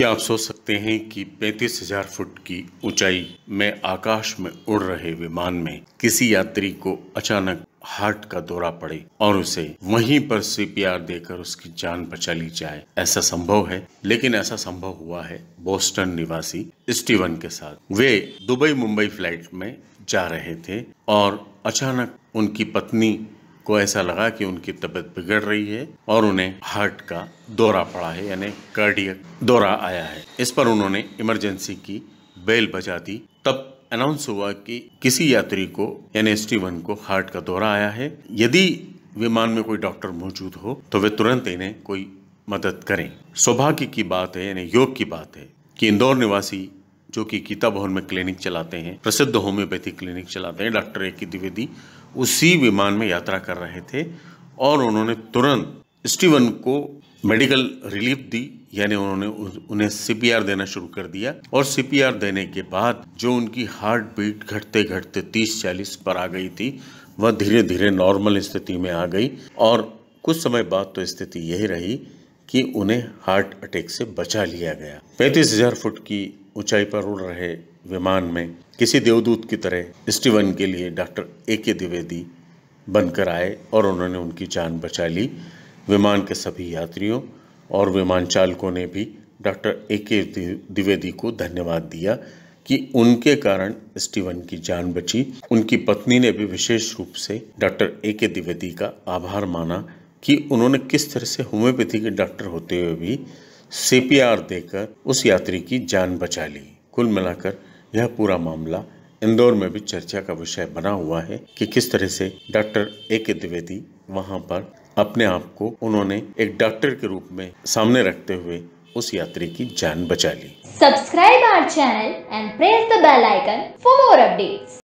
क्या आप सोच सकते हैं कि 35,000 हजार फुट की ऊंचाई में आकाश में उड़ रहे विमान में किसी यात्री को अचानक हार्ट का दौरा पड़े और उसे वहीं पर सीपीआर देकर उसकी जान बचा ली जाए ऐसा संभव है लेकिन ऐसा संभव हुआ है बोस्टन निवासी स्टीवन के साथ वे दुबई मुंबई फ्लाइट में जा रहे थे और अचानक उनकी पत्नी को ऐसा लगा कि उनकी तबीयत बिगड़ रही है और उन्हें हार्ट का दौरा पड़ा है यानी कार्डियक दौरा आया है इस पर उन्होंने इमरजेंसी की बेल बजा दी तब अनाउंस हुआ कि किसी यात्री को यानी स्टीवन को हार्ट का दौरा आया है यदि विमान में कोई डॉक्टर मौजूद हो तो वे तुरंत इन्हें कोई मदद करें सौभाग्य की बात है यानी योग की बात है कि इंदौर निवासी जो कि गीता भवन में क्लिनिक चलाते हैं प्रसिद्ध होम्योपैथी क्लिनिक चलाते हैं डॉक्टर ए की द्विवेदी उसी विमान में यात्रा कर रहे थे और उन्होंने तुरंत स्टीवन को मेडिकल रिलीफ दी यानी उन्होंने उन्हें सीपीआर देना शुरू कर दिया और सीपीआर देने के बाद जो उनकी हार्ट बीट घटते घटते 30-40 पर आ गई थी वह धीरे धीरे नॉर्मल स्थिति में आ गई और कुछ समय बाद तो स्थिति यही रही कि उन्हें हार्ट अटैक से बचा लिया गया पैंतीस हजार फुट की ऊंचाई पर उड़ रहे विमान में किसी देवदूत की तरह स्टीवन के लिए डॉक्टर ए के द्विवेदी बनकर आए और उन्होंने उनकी जान बचा ली विमान के सभी यात्रियों और विमान चालकों ने भी डॉक्टर ए के द्विवेदी को धन्यवाद दिया कि उनके कारण स्टीवन की जान बची उनकी पत्नी ने भी विशेष रूप से डॉक्टर ए के द्विवेदी का आभार माना कि उन्होंने किस तरह से होम्योपैथी के डॉक्टर होते हुए भी सीपीआर देकर उस यात्री की जान बचा ली कुल मिलाकर यह पूरा मामला इंदौर में भी चर्चा का विषय बना हुआ है कि किस तरह से डॉक्टर ए के द्विवेदी वहाँ पर अपने आप को उन्होंने एक डॉक्टर के रूप में सामने रखते हुए उस यात्री की जान बचा ली subscribe our channel and press the bell icon for more updates